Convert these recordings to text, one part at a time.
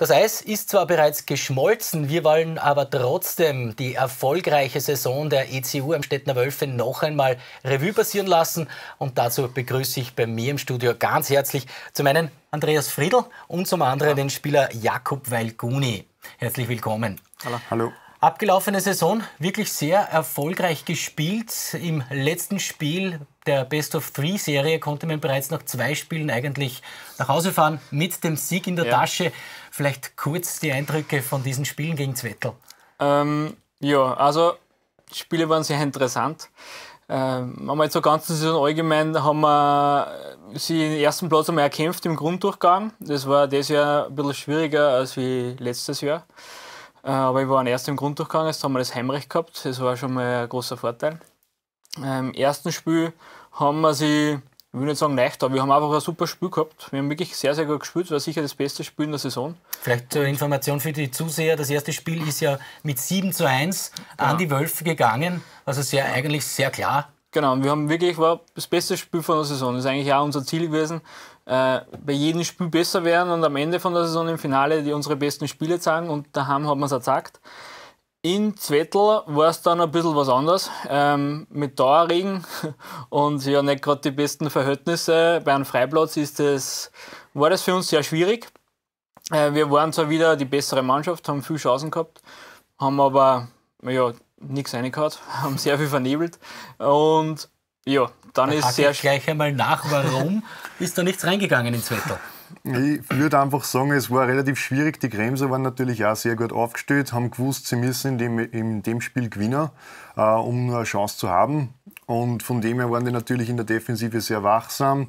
Das Eis ist zwar bereits geschmolzen, wir wollen aber trotzdem die erfolgreiche Saison der ECU am Städtner Wölfe noch einmal Revue passieren lassen. Und dazu begrüße ich bei mir im Studio ganz herzlich zum einen Andreas Friedl und zum anderen den Spieler Jakub Weilguni. Herzlich willkommen. Hallo. Hallo. Abgelaufene Saison, wirklich sehr erfolgreich gespielt. Im letzten Spiel der Best-of-Three-Serie konnte man bereits nach zwei Spielen eigentlich nach Hause fahren mit dem Sieg in der ja. Tasche. Vielleicht kurz die Eindrücke von diesen Spielen gegen Zwettel. Ähm, ja, also die Spiele waren sehr interessant. Ähm, einmal zur ganzen Saison allgemein haben wir sie den ersten Platz einmal erkämpft im Grunddurchgang. Das war dieses Jahr ein bisschen schwieriger als wie letztes Jahr. Äh, aber wir waren erst im Grunddurchgang, jetzt haben wir das Heimrecht gehabt. Das war schon mal ein großer Vorteil. Ähm, Im ersten Spiel haben wir sie, ich will nicht sagen leicht, aber wir haben einfach ein super Spiel gehabt. Wir haben wirklich sehr, sehr gut gespielt. War sicher das beste Spiel in der Saison. Vielleicht zur Information für die Zuseher: Das erste Spiel ist ja mit 7 zu 1 ja. an die Wölfe gegangen. Also sehr, ja. eigentlich sehr klar. Genau, wir haben wirklich war das beste Spiel von der Saison. Das ist eigentlich auch unser Ziel gewesen. Äh, bei jedem Spiel besser werden und am Ende von der Saison im Finale die unsere besten Spiele zeigen. Und daheim hat man es erzeugt. In Zwettl war es dann ein bisschen was anderes. Ähm, mit Dauerregen und ja, nicht gerade die besten Verhältnisse. Bei einem Freiplatz ist das, war das für uns sehr schwierig. Äh, wir waren zwar wieder die bessere Mannschaft, haben viel Chancen gehabt, haben aber ja, nichts reingehört, haben sehr viel vernebelt. Und ja, dann da ist sehr. Ich gleich einmal nach, warum ist da nichts reingegangen in Zwettl? Ich würde einfach sagen, es war relativ schwierig. Die Kremser waren natürlich auch sehr gut aufgestellt, haben gewusst, sie müssen in dem, in dem Spiel gewinnen, äh, um eine Chance zu haben. Und von dem her waren die natürlich in der Defensive sehr wachsam.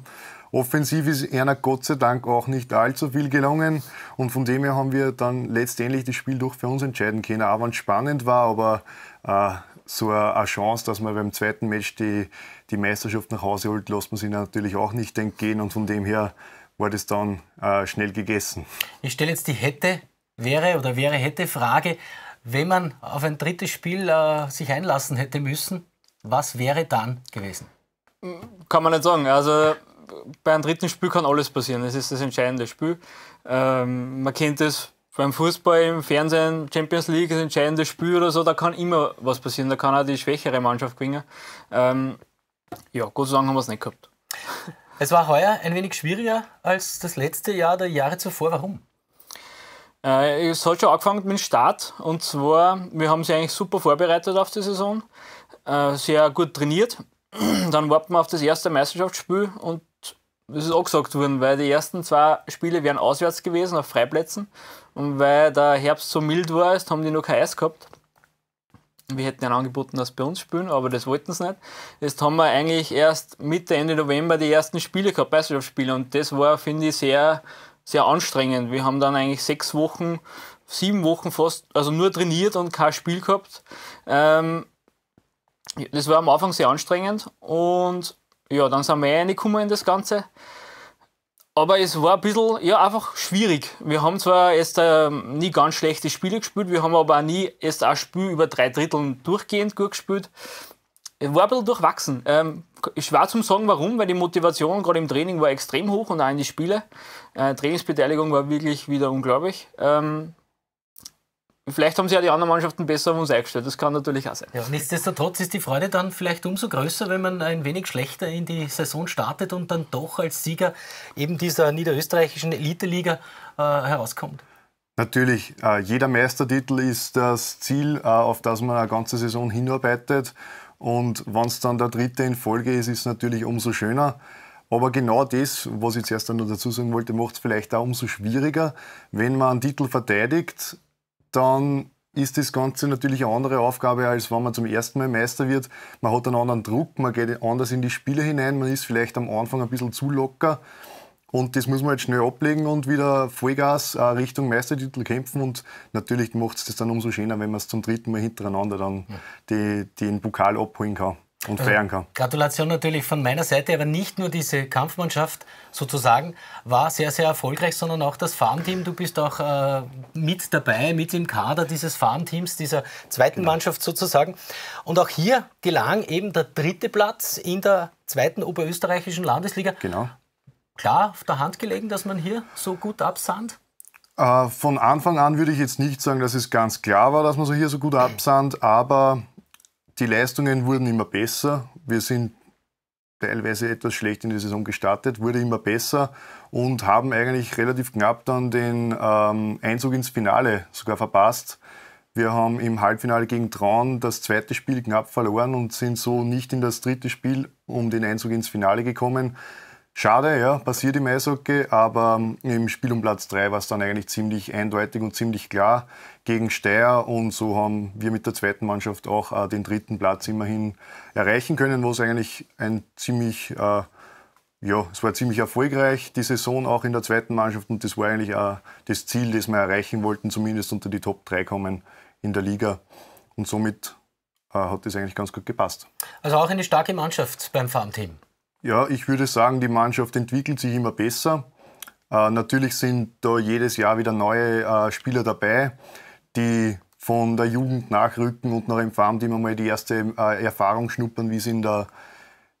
Offensiv ist einer Gott sei Dank auch nicht allzu viel gelungen. Und von dem her haben wir dann letztendlich das Spiel durch für uns entscheiden können, auch wenn es spannend war, aber äh, so eine Chance, dass man beim zweiten Match die, die Meisterschaft nach Hause holt, lässt man sich natürlich auch nicht entgehen. Und von dem her war das dann äh, schnell gegessen. Ich stelle jetzt die hätte, wäre oder wäre hätte Frage, wenn man auf ein drittes Spiel äh, sich einlassen hätte müssen, was wäre dann gewesen? Kann man nicht sagen. Also bei einem dritten Spiel kann alles passieren. Es ist das entscheidende Spiel. Ähm, man kennt es beim Fußball, im Fernsehen, Champions League, das entscheidende Spiel oder so, da kann immer was passieren. Da kann auch die schwächere Mannschaft gewinnen. Ähm, ja, Gott sei Dank haben wir es nicht gehabt. Es war heuer ein wenig schwieriger als das letzte Jahr der Jahre zuvor. Warum? Äh, es hat schon angefangen mit dem Start und zwar, wir haben sie eigentlich super vorbereitet auf die Saison, äh, sehr gut trainiert. Dann warten wir auf das erste Meisterschaftsspiel und es ist auch gesagt worden, weil die ersten zwei Spiele wären auswärts gewesen auf Freiplätzen und weil der Herbst so mild war, ist, haben die noch kein Eis gehabt. Wir hätten ihnen angeboten, dass sie bei uns spielen, aber das wollten sie nicht. Jetzt haben wir eigentlich erst Mitte, Ende November die ersten Spiele gehabt, Meisterschaftsspiele. Und das war, finde ich, sehr, sehr anstrengend. Wir haben dann eigentlich sechs Wochen, sieben Wochen fast, also nur trainiert und kein Spiel gehabt. Ähm, das war am Anfang sehr anstrengend und ja, dann sind wir eh reingekommen in das Ganze. Aber es war ein bisschen, ja, einfach schwierig. Wir haben zwar erst äh, nie ganz schlechte Spiele gespielt, wir haben aber auch nie erst ein Spiel über drei Drittel durchgehend gut gespielt. Es war ein bisschen durchwachsen. Ähm, ich war zum Sagen, warum, weil die Motivation gerade im Training war extrem hoch und auch in die Spiele. Äh, Trainingsbeteiligung war wirklich wieder unglaublich. Ähm, Vielleicht haben sich ja die anderen Mannschaften besser auf uns eingestellt. Das kann natürlich auch sein. Ja, nichtsdestotrotz ist die Freude dann vielleicht umso größer, wenn man ein wenig schlechter in die Saison startet und dann doch als Sieger eben dieser niederösterreichischen Elite-Liga äh, herauskommt. Natürlich, äh, jeder Meistertitel ist das Ziel, äh, auf das man eine ganze Saison hinarbeitet. Und wenn es dann der dritte in Folge ist, ist es natürlich umso schöner. Aber genau das, was ich zuerst noch dazu sagen wollte, macht es vielleicht auch umso schwieriger, wenn man einen Titel verteidigt dann ist das Ganze natürlich eine andere Aufgabe, als wenn man zum ersten Mal Meister wird. Man hat einen anderen Druck, man geht anders in die Spiele hinein, man ist vielleicht am Anfang ein bisschen zu locker. Und das muss man jetzt schnell ablegen und wieder Vollgas äh, Richtung Meistertitel kämpfen. Und natürlich macht es das dann umso schöner, wenn man es zum dritten Mal hintereinander dann die, den Pokal abholen kann und feiern äh, kann. Gratulation natürlich von meiner Seite, aber nicht nur diese Kampfmannschaft sozusagen war sehr, sehr erfolgreich, sondern auch das Farmteam. Du bist auch äh, mit dabei, mit im Kader dieses Farmteams, dieser zweiten genau. Mannschaft sozusagen. Und auch hier gelang eben der dritte Platz in der zweiten oberösterreichischen Landesliga. Genau. Klar auf der Hand gelegen, dass man hier so gut absandt? Äh, von Anfang an würde ich jetzt nicht sagen, dass es ganz klar war, dass man so hier so gut absandt, aber die Leistungen wurden immer besser. Wir sind teilweise etwas schlecht in die Saison gestartet, wurde immer besser und haben eigentlich relativ knapp dann den ähm, Einzug ins Finale sogar verpasst. Wir haben im Halbfinale gegen Traun das zweite Spiel knapp verloren und sind so nicht in das dritte Spiel um den Einzug ins Finale gekommen. Schade, ja, passiert im Eishockey, aber ähm, im Spiel um Platz 3 war es dann eigentlich ziemlich eindeutig und ziemlich klar gegen Steyr und so haben wir mit der zweiten Mannschaft auch äh, den dritten Platz immerhin erreichen können, wo es eigentlich ein ziemlich, äh, ja, es war ziemlich erfolgreich, die Saison auch in der zweiten Mannschaft und das war eigentlich äh, das Ziel, das wir erreichen wollten, zumindest unter die Top 3 kommen in der Liga und somit äh, hat das eigentlich ganz gut gepasst. Also auch eine starke Mannschaft beim Farmteam. Ja, ich würde sagen, die Mannschaft entwickelt sich immer besser. Äh, natürlich sind da jedes Jahr wieder neue äh, Spieler dabei, die von der Jugend nachrücken und nach einem Farm, die immer mal die erste äh, Erfahrung schnuppern, wie es in der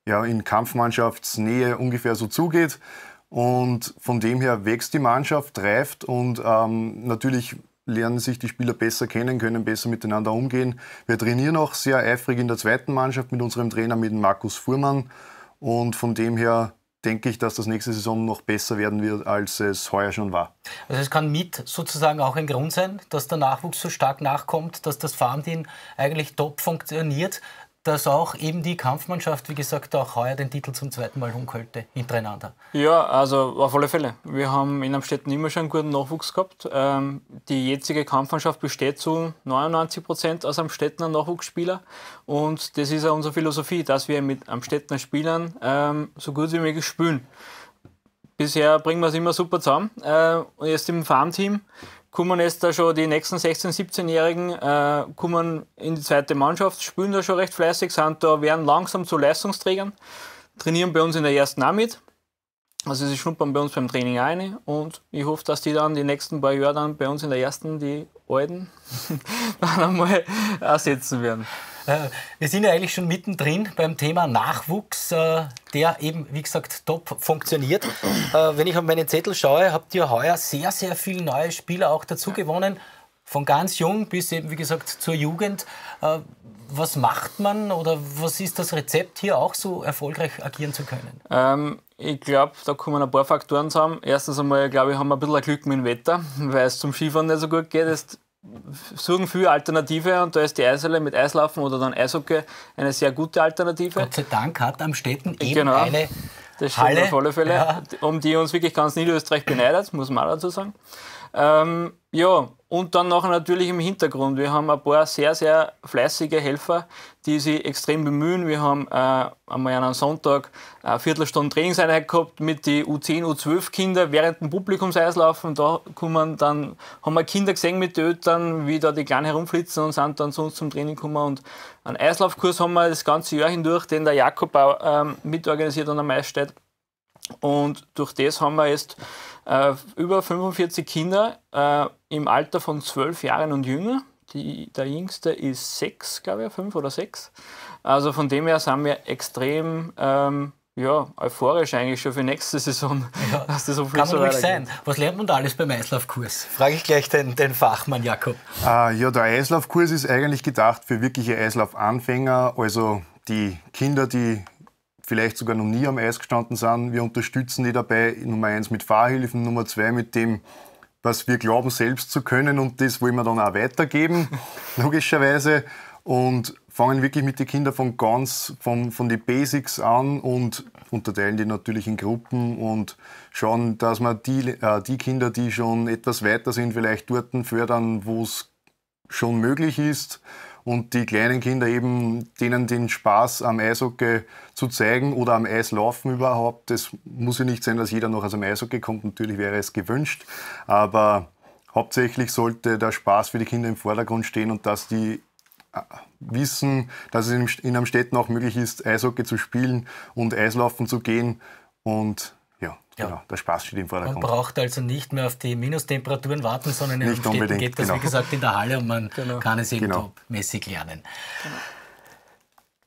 ja, in Kampfmannschaftsnähe ungefähr so zugeht. Und von dem her wächst die Mannschaft, reift und ähm, natürlich lernen sich die Spieler besser kennen, können besser miteinander umgehen. Wir trainieren auch sehr eifrig in der zweiten Mannschaft mit unserem Trainer, mit Markus Fuhrmann. Und von dem her denke ich, dass das nächste Saison noch besser werden wird, als es heuer schon war. Also es kann mit sozusagen auch ein Grund sein, dass der Nachwuchs so stark nachkommt, dass das Farmteam eigentlich top funktioniert dass auch eben die Kampfmannschaft, wie gesagt, auch heuer den Titel zum zweiten Mal holen könnte, hintereinander. Ja, also auf alle Fälle. Wir haben in Amstetten immer schon einen guten Nachwuchs gehabt. Ähm, die jetzige Kampfmannschaft besteht zu 99 Prozent aus Amstettener Nachwuchsspieler. Und das ist auch unsere Philosophie, dass wir mit Amstettener Spielern ähm, so gut wie möglich spielen. Bisher bringen wir es immer super zusammen. Äh, jetzt im Farmteam kommen jetzt da schon die nächsten 16-, 17-Jährigen, äh, kommen in die zweite Mannschaft, spielen da schon recht fleißig, sind da, werden langsam zu Leistungsträgern, trainieren bei uns in der ersten auch mit. Also sie schnuppern bei uns beim Training ein und ich hoffe, dass die dann die nächsten paar Jahre dann bei uns in der ersten die Alten dann einmal ersetzen werden. Äh, wir sind ja eigentlich schon mittendrin beim Thema Nachwuchs, äh, der eben, wie gesagt, top funktioniert. Äh, wenn ich auf meinen Zettel schaue, habt ihr heuer sehr, sehr viele neue Spieler auch dazu gewonnen. Von ganz jung bis eben, wie gesagt, zur Jugend. Was macht man oder was ist das Rezept, hier auch so erfolgreich agieren zu können? Ähm ich glaube, da kommen ein paar Faktoren zusammen. Erstens einmal, glaube ich, haben wir ein bisschen Glück mit dem Wetter, weil es zum Skifahren nicht so gut geht. Es suchen viele Alternative und da ist die Eishalle mit Eislaufen oder dann Eishockey eine sehr gute Alternative. Gott sei Dank hat am Städten eben genau, eine das stimmt Halle, auf alle Fälle, ja. um die uns wirklich ganz Niederösterreich beneidet, muss man auch dazu sagen. Ähm, ja, und dann nachher natürlich im Hintergrund. Wir haben ein paar sehr, sehr fleißige Helfer, die sich extrem bemühen. Wir haben äh, einmal an einem Sonntag eine Viertelstunde Trainingseinheit gehabt mit den U10, U12 Kinder während dem Publikumseislaufen. Da kommen dann, haben wir Kinder gesehen mit den Eltern, wie da die Kleinen herumflitzen und sind dann sonst zum Training gekommen. Und einen Eislaufkurs haben wir das ganze Jahr hindurch, den der Jakob auch ähm, mitorganisiert an der Maisstadt. Und durch das haben wir jetzt äh, über 45 Kinder äh, im Alter von 12 Jahren und jünger. Die, der jüngste ist 6, glaube ich, 5 oder 6. Also von dem her sind wir extrem ähm, ja, euphorisch eigentlich schon für nächste Saison. Ja. Dass das so Kann so ruhig sein. Was lernt man da alles beim Eislaufkurs? Frage ich gleich den, den Fachmann Jakob. Äh, ja, der Eislaufkurs ist eigentlich gedacht für wirkliche Eislaufanfänger, also die Kinder, die vielleicht sogar noch nie am Eis gestanden sind. Wir unterstützen die dabei, Nummer eins mit Fahrhilfen, Nummer zwei mit dem, was wir glauben selbst zu können und das wollen wir dann auch weitergeben, logischerweise. Und fangen wirklich mit den Kindern von ganz, von, von den Basics an und unterteilen die natürlich in Gruppen und schauen, dass wir die, äh, die Kinder, die schon etwas weiter sind, vielleicht dort fördern, wo es schon möglich ist und die kleinen Kinder eben denen den Spaß am Eishockey zu zeigen oder am Eislaufen überhaupt, das muss ja nicht sein, dass jeder noch aus dem Eishockey kommt. Natürlich wäre es gewünscht, aber hauptsächlich sollte der Spaß für die Kinder im Vordergrund stehen und dass die äh, wissen, dass es in Städten auch möglich ist, Eishockey zu spielen und Eislaufen zu gehen und ja. Genau, der Spaß steht im Vordergrund. Man braucht also nicht mehr auf die Minustemperaturen warten, sondern in Städten geht das, genau. wie gesagt, in der Halle und man genau. kann es eben genau. mäßig lernen. Genau.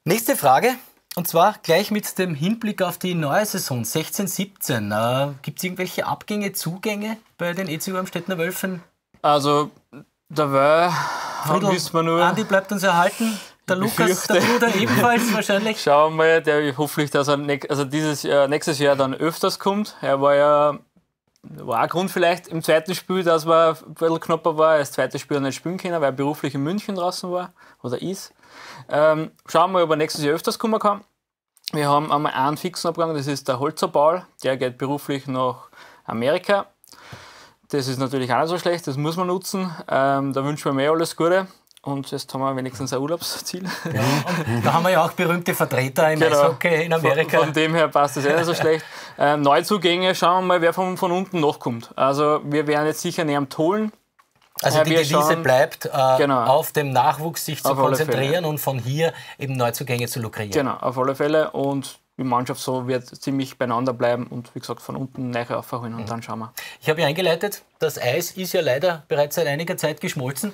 Nächste Frage, und zwar gleich mit dem Hinblick auf die neue Saison 16-17. Äh, Gibt es irgendwelche Abgänge, Zugänge bei den ECU Amstettner Wölfen? Also, dabei Friedl, müssen wir nur... Andi bleibt uns erhalten der Lukas, der Bruder ebenfalls wahrscheinlich. Schauen wir, der hoffentlich, dass er also dieses, äh, nächstes Jahr dann öfters kommt. Er war ja war ein Grund vielleicht im zweiten Spiel, dass er ein bisschen knapper war, als zweites Spiel nicht spielen können, weil er beruflich in München draußen war oder ist. Ähm, schauen wir, mal, ob er nächstes Jahr öfters kommen kann. Wir haben einmal einen fixen Abgang, das ist der Holzerbaul, der geht beruflich nach Amerika. Das ist natürlich auch nicht so schlecht, das muss man nutzen. Ähm, da wünschen wir mir eh alles Gute. Und jetzt haben wir wenigstens ein Urlaubsziel. Ja, da haben wir ja auch berühmte Vertreter in, genau. Eishockey in Amerika. Von, von dem her passt das ja eh nicht so schlecht. Ähm, Neuzugänge, schauen wir mal, wer von, von unten noch kommt. Also wir werden jetzt sicher näher am Tolen. Also äh, die Devise bleibt, äh, genau. auf dem Nachwuchs sich auf zu konzentrieren und von hier eben Neuzugänge zu lukrieren. Genau, auf alle Fälle. Und die Mannschaft so wird ziemlich beieinander bleiben und wie gesagt von unten nachher aufholen und mhm. dann schauen wir. Ich habe ja eingeleitet, das Eis ist ja leider bereits seit einiger Zeit geschmolzen.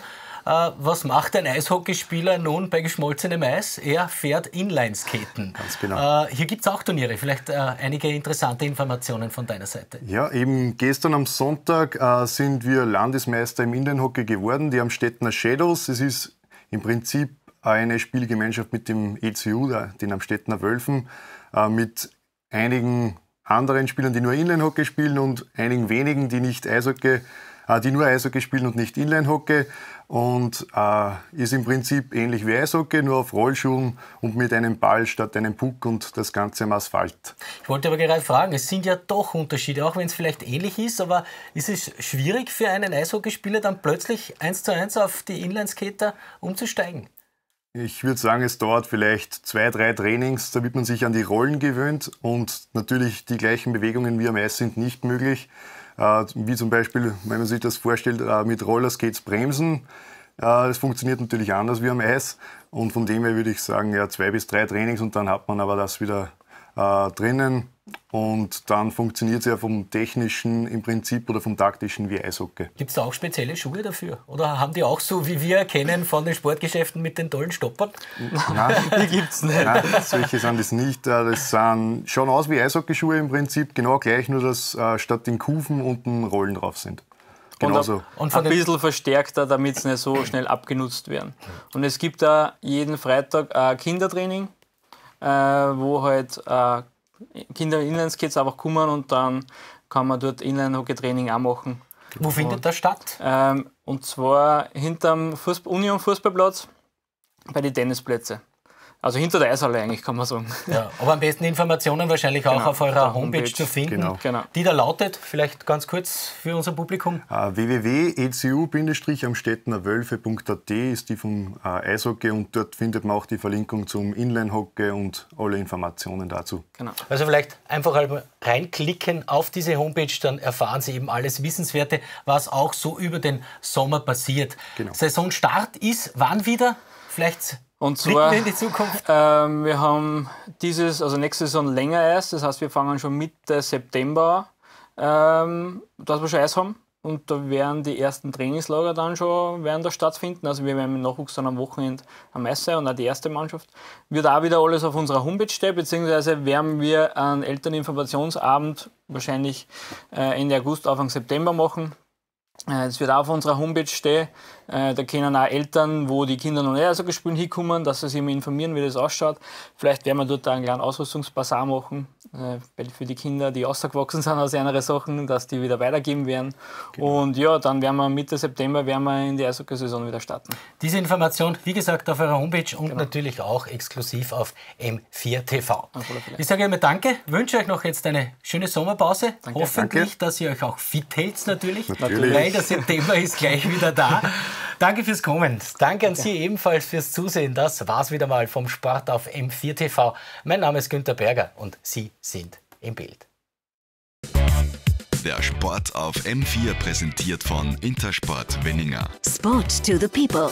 Äh, was macht ein Eishockeyspieler nun bei geschmolzenem Eis? Er fährt Inlineskaten. Ganz genau. Äh, hier gibt es auch Turniere. Vielleicht äh, einige interessante Informationen von deiner Seite. Ja, eben gestern am Sonntag sind wir Landesmeister im Inlinehockey geworden, die Amstettner Shadows. Es ist im Prinzip eine Spielgemeinschaft mit dem ECU, den Amstettner Wölfen, mit einigen anderen Spielern, die nur Inlinehockey spielen und einigen wenigen, die nicht Eishockey spielen die nur Eishockey spielen und nicht Inline-Hockey und äh, ist im Prinzip ähnlich wie Eishockey, nur auf Rollschuhen und mit einem Ball statt einem Puck und das Ganze im Asphalt. Ich wollte aber gerade fragen, es sind ja doch Unterschiede, auch wenn es vielleicht ähnlich ist, aber ist es schwierig für einen Eishockeyspieler dann plötzlich eins zu eins auf die Inlineskater umzusteigen? Ich würde sagen, es dauert vielleicht zwei, drei Trainings, damit man sich an die Rollen gewöhnt und natürlich die gleichen Bewegungen wie am Eis sind nicht möglich. Äh, wie zum Beispiel, wenn man sich das vorstellt, äh, mit Rollerskates bremsen. Das funktioniert natürlich anders wie am Eis. Und von dem her würde ich sagen, ja, zwei bis drei Trainings und dann hat man aber das wieder äh, drinnen. Und dann funktioniert es ja vom technischen im Prinzip oder vom taktischen wie Eishockey. Gibt es da auch spezielle Schuhe dafür? Oder haben die auch so, wie wir kennen von den Sportgeschäften mit den tollen Stoppern? Nein, die gibt es nicht. Nein, solche sind es nicht. Äh, das sind schon aus wie Eishockeyschuhe im Prinzip, genau gleich, nur dass äh, statt den Kufen unten Rollen drauf sind. Genauso. Und, ein bisschen verstärkter, damit sie nicht so schnell abgenutzt werden. Und es gibt da jeden Freitag ein äh, Kindertraining, wo halt Kinder Inlineskates einfach kommen und dann kann man dort Inline-Hockey-Training auch machen. Wo und, findet das statt? Ähm, und zwar hinterm Fußball Union Fußballplatz bei den Tennisplätzen. Also hinter der Eishalle eigentlich, kann man sagen. Ja, aber am besten Informationen wahrscheinlich auch genau, auf eurer Homepage, Homepage, zu finden, genau. genau. die da lautet, vielleicht ganz kurz für unser Publikum. Uh, äh, www.ecu-amstettenerwölfe.at ist die vom uh, Eishockey und dort findet man auch die Verlinkung zum Inline-Hockey und alle Informationen dazu. Genau. Also vielleicht einfach einmal reinklicken auf diese Homepage, dann erfahren Sie eben alles Wissenswerte, was auch so über den Sommer passiert. Genau. Saisonstart ist wann wieder? Vielleicht und zwar, in die Zukunft. Ähm, wir haben dieses, also nächste Saison länger Eis, das heißt, wir fangen schon Mitte September ähm, dass wir schon Eis haben. Und da werden die ersten Trainingslager dann schon werden da stattfinden. Also wir werden im Nachwuchs dann am Wochenende am Eis sein und auch die erste Mannschaft. Wird auch wieder alles auf unserer Homepage stehen, beziehungsweise werden wir einen Elterninformationsabend wahrscheinlich äh, Ende August, Anfang September machen. Es äh, wird auch auf unserer Homepage stehen. Äh, da können auch Eltern, wo die Kinder noch nicht so also hinkommen, dass sie sich mal informieren, wie das ausschaut. Vielleicht werden wir dort einen kleinen Ausrüstungsbasar machen äh, für die Kinder, die ausgewachsen sind aus anderen Sachen, dass die wieder weitergeben werden. Genau. Und ja, dann werden wir Mitte September werden wir in die Eishockey-Saison wieder starten. Diese Information, wie gesagt, auf eurer Homepage und genau. natürlich auch exklusiv auf M4 TV. Ich sage immer Danke, wünsche euch noch jetzt eine schöne Sommerpause. Danke. Hoffentlich, danke. dass ihr euch auch fit hält natürlich. natürlich. Weil der September ist gleich wieder da. Danke fürs Kommen. Danke an Sie ebenfalls fürs Zusehen. Das war's wieder mal vom Sport auf M4 TV. Mein Name ist Günter Berger und Sie sind im Bild. Der Sport auf M4 präsentiert von Intersport Wenninger. Sport to the people.